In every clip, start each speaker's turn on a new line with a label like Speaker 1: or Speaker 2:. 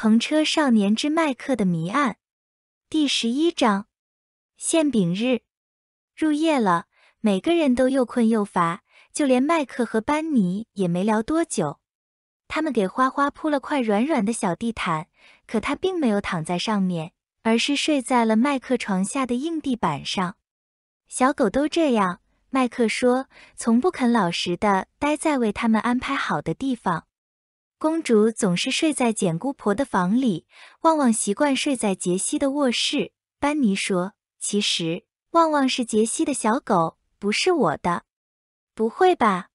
Speaker 1: 《篷车少年之麦克的谜案》第十一章：馅饼日。入夜了，每个人都又困又乏，就连麦克和班尼也没聊多久。他们给花花铺了块软软的小地毯，可他并没有躺在上面，而是睡在了麦克床下的硬地板上。小狗都这样，麦克说，从不肯老实的待在为他们安排好的地方。公主总是睡在简姑婆的房里，旺旺习惯睡在杰西的卧室。班尼说：“其实，旺旺是杰西的小狗，不是我的。”“不会吧？”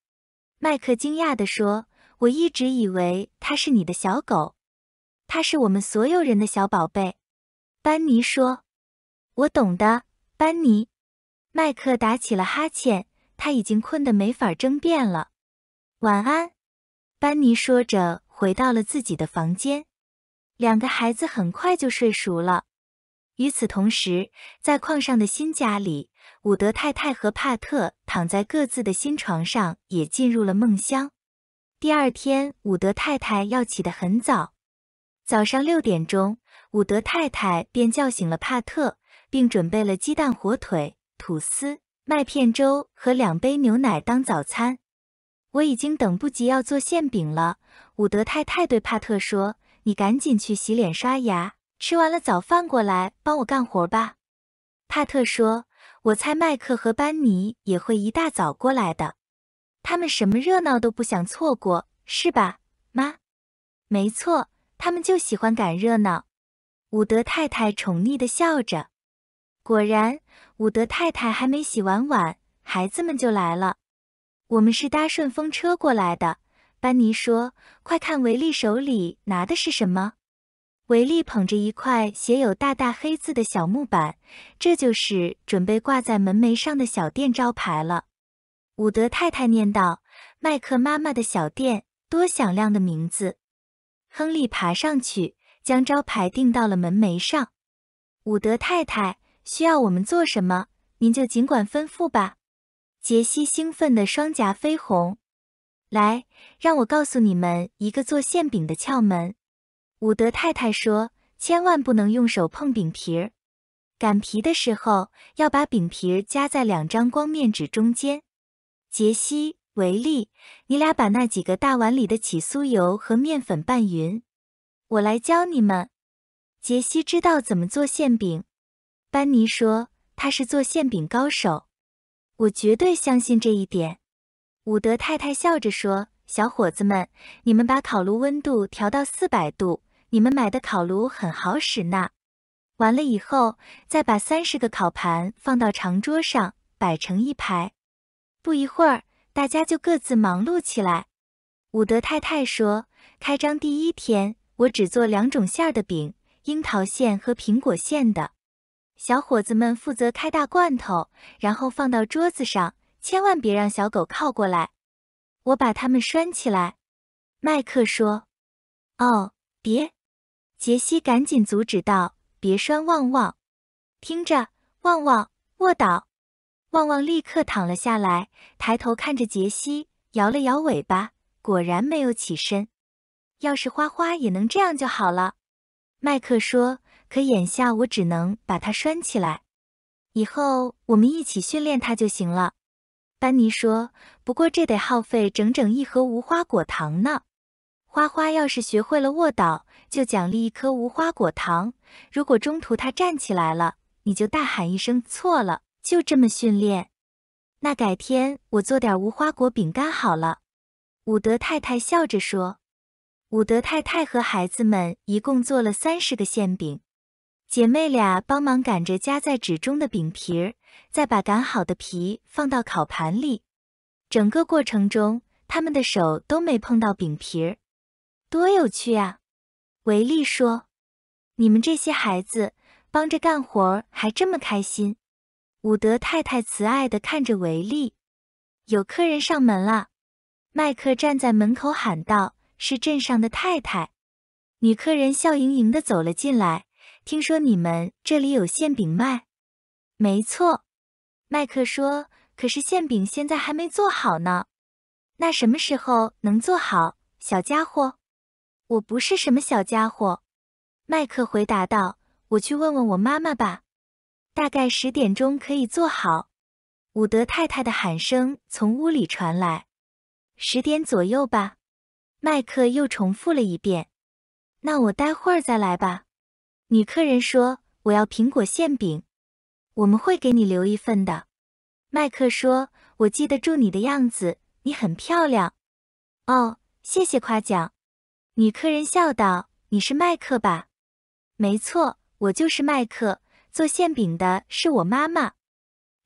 Speaker 1: 麦克惊讶地说。“我一直以为它是你的小狗，它是我们所有人的小宝贝。”班尼说。“我懂的。”班尼。麦克打起了哈欠，他已经困得没法争辩了。“晚安。”班尼说着，回到了自己的房间。两个孩子很快就睡熟了。与此同时，在矿上的新家里，伍德太太和帕特躺在各自的新床上，也进入了梦乡。第二天，伍德太太要起得很早。早上六点钟，伍德太太便叫醒了帕特，并准备了鸡蛋、火腿、吐司、麦片粥和两杯牛奶当早餐。我已经等不及要做馅饼了，伍德太太对帕特说：“你赶紧去洗脸刷牙，吃完了早饭过来帮我干活吧。”帕特说：“我猜麦克和班尼也会一大早过来的，他们什么热闹都不想错过，是吧，妈？”“没错，他们就喜欢赶热闹。”伍德太太宠溺地笑着。果然，伍德太太还没洗完碗，孩子们就来了。我们是搭顺风车过来的，班尼说：“快看，维利手里拿的是什么？”维利捧着一块写有大大黑字的小木板，这就是准备挂在门楣上的小店招牌了。伍德太太念道：“麦克妈妈的小店，多响亮的名字！”亨利爬上去，将招牌钉到了门楣上。伍德太太需要我们做什么，您就尽管吩咐吧。杰西兴奋的双颊绯红，来，让我告诉你们一个做馅饼的窍门。伍德太太说：“千万不能用手碰饼皮儿，擀皮的时候要把饼皮儿夹在两张光面纸中间。”杰西，维利，你俩把那几个大碗里的起酥油和面粉拌匀，我来教你们。杰西知道怎么做馅饼，班尼说他是做馅饼高手。我绝对相信这一点，伍德太太笑着说：“小伙子们，你们把烤炉温度调到四百度。你们买的烤炉很好使呢。完了以后，再把三十个烤盘放到长桌上，摆成一排。”不一会儿，大家就各自忙碌起来。伍德太太说：“开张第一天，我只做两种馅的饼，樱桃馅和苹果馅的。”小伙子们负责开大罐头，然后放到桌子上，千万别让小狗靠过来。我把它们拴起来。”麦克说。“哦，别！”杰西赶紧阻止道，“别拴旺旺。听着，旺旺，卧倒。”旺旺立刻躺了下来，抬头看着杰西，摇了摇尾巴，果然没有起身。要是花花也能这样就好了。”麦克说。可眼下我只能把它拴起来，以后我们一起训练它就行了。班尼说：“不过这得耗费整整一盒无花果糖呢。花花要是学会了卧倒，就奖励一颗无花果糖；如果中途它站起来了，你就大喊一声‘错了’，就这么训练。那改天我做点无花果饼干好了。”伍德太太笑着说。伍德太太和孩子们一共做了三十个馅饼。姐妹俩帮忙擀着夹在纸中的饼皮儿，再把擀好的皮放到烤盘里。整个过程中，他们的手都没碰到饼皮儿，多有趣啊！维利说：“你们这些孩子帮着干活还这么开心。”伍德太太慈爱地看着维利。有客人上门了，麦克站在门口喊道：“是镇上的太太。”女客人笑盈盈地走了进来。听说你们这里有馅饼卖？没错，麦克说。可是馅饼现在还没做好呢。那什么时候能做好，小家伙？我不是什么小家伙，麦克回答道。我去问问我妈妈吧。大概十点钟可以做好。伍德太太的喊声从屋里传来。十点左右吧。麦克又重复了一遍。那我待会儿再来吧。女客人说：“我要苹果馅饼，我们会给你留一份的。”麦克说：“我记得住你的样子，你很漂亮。”哦，谢谢夸奖。”女客人笑道：“你是麦克吧？”“没错，我就是麦克。”做馅饼的是我妈妈。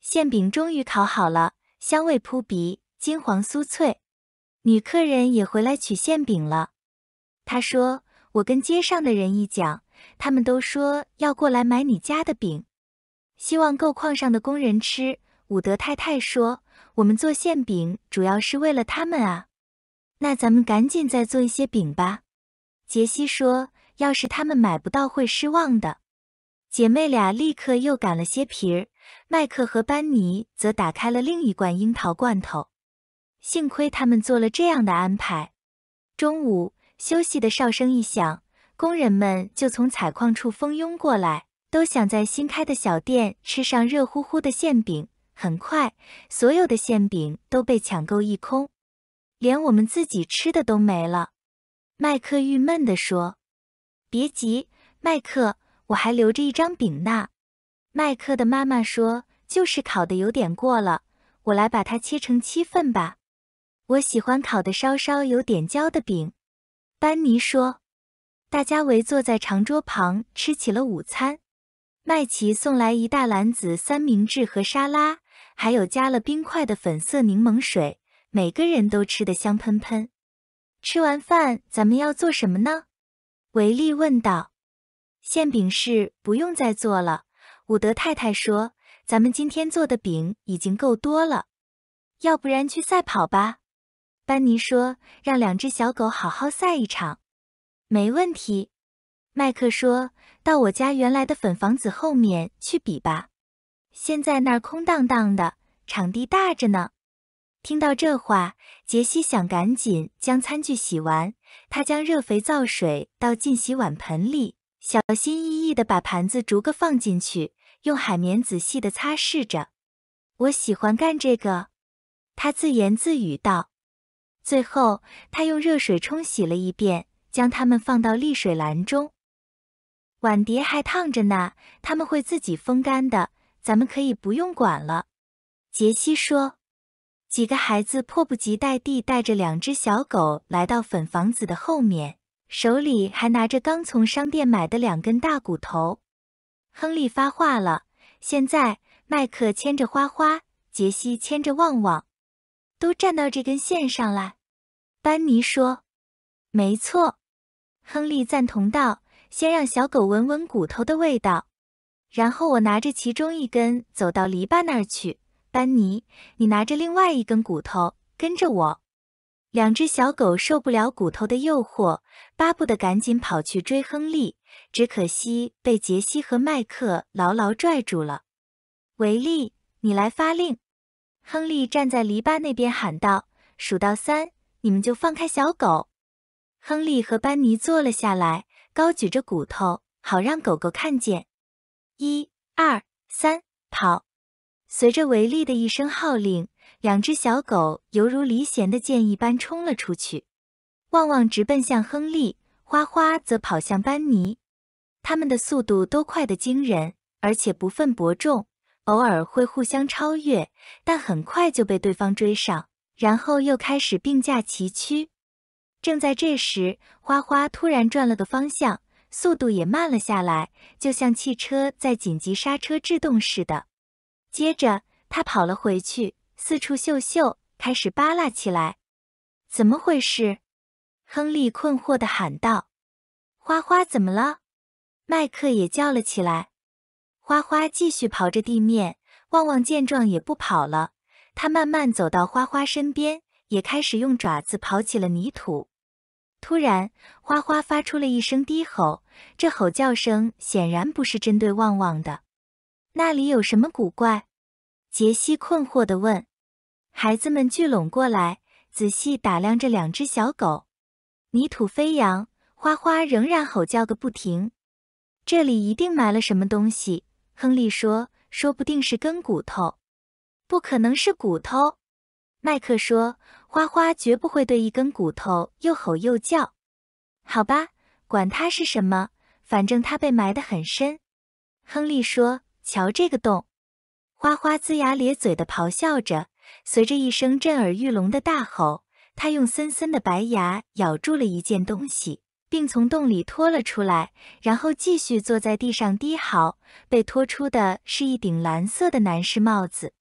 Speaker 1: 馅饼终于烤好了，香味扑鼻，金黄酥脆。女客人也回来取馅饼了。她说：“我跟街上的人一讲。”他们都说要过来买你家的饼，希望够矿上的工人吃。伍德太太说：“我们做馅饼主要是为了他们啊。”那咱们赶紧再做一些饼吧。”杰西说：“要是他们买不到，会失望的。”姐妹俩立刻又擀了些皮儿，麦克和班尼则打开了另一罐樱桃罐头。幸亏他们做了这样的安排。中午休息的哨声一响。工人们就从采矿处蜂拥过来，都想在新开的小店吃上热乎乎的馅饼。很快，所有的馅饼都被抢购一空，连我们自己吃的都没了。麦克郁闷地说：“别急，麦克，我还留着一张饼呢。”麦克的妈妈说：“就是烤的有点过了，我来把它切成七份吧。我喜欢烤的稍稍有点焦的饼。”班尼说。大家围坐在长桌旁吃起了午餐。麦琪送来一大篮子三明治和沙拉，还有加了冰块的粉色柠檬水。每个人都吃得香喷喷。吃完饭，咱们要做什么呢？维利问道。馅饼是不用再做了，伍德太太说，咱们今天做的饼已经够多了。要不然去赛跑吧？班尼说，让两只小狗好好赛一场。没问题，麦克说：“到我家原来的粉房子后面去比吧，现在那儿空荡荡的，场地大着呢。”听到这话，杰西想赶紧将餐具洗完。他将热肥皂水倒进洗碗盆里，小心翼翼的把盘子逐个放进去，用海绵仔细的擦拭着。我喜欢干这个，他自言自语道。最后，他用热水冲洗了一遍。将它们放到沥水篮中，碗碟还烫着呢，它们会自己风干的，咱们可以不用管了。”杰西说。几个孩子迫不及待地带着两只小狗来到粉房子的后面，手里还拿着刚从商店买的两根大骨头。亨利发话了：“现在，麦克牵着花花，杰西牵着旺旺，都站到这根线上来。”班尼说：“没错。”亨利赞同道：“先让小狗闻闻骨头的味道，然后我拿着其中一根走到篱笆那儿去。班尼，你拿着另外一根骨头跟着我。”两只小狗受不了骨头的诱惑，巴不得赶紧跑去追亨利，只可惜被杰西和麦克牢牢拽住了。维利，你来发令！亨利站在篱笆那边喊道：“数到三，你们就放开小狗。”亨利和班尼坐了下来，高举着骨头，好让狗狗看见。一、二、三，跑！随着维利的一声号令，两只小狗犹如离弦的箭一般冲了出去。旺旺直奔向亨利，花花则跑向班尼。他们的速度都快得惊人，而且不分伯仲，偶尔会互相超越，但很快就被对方追上，然后又开始并驾齐驱。正在这时，花花突然转了个方向，速度也慢了下来，就像汽车在紧急刹车制动似的。接着，它跑了回去，四处嗅嗅，开始扒拉起来。怎么回事？亨利困惑的喊道：“花花怎么了？”麦克也叫了起来。花花继续刨着地面，旺旺见状也不跑了，他慢慢走到花花身边，也开始用爪子刨起了泥土。突然，花花发出了一声低吼。这吼叫声显然不是针对旺旺的。那里有什么古怪？杰西困惑的问。孩子们聚拢过来，仔细打量着两只小狗。泥土飞扬，花花仍然吼叫个不停。这里一定埋了什么东西，亨利说。说不定是根骨头。不可能是骨头，麦克说。花花绝不会对一根骨头又吼又叫，好吧，管它是什么，反正它被埋得很深。亨利说：“瞧这个洞。”花花龇牙咧嘴地咆哮着，随着一声震耳欲聋的大吼，他用森森的白牙咬住了一件东西，并从洞里拖了出来，然后继续坐在地上低嚎。被拖出的是一顶蓝色的男士帽子。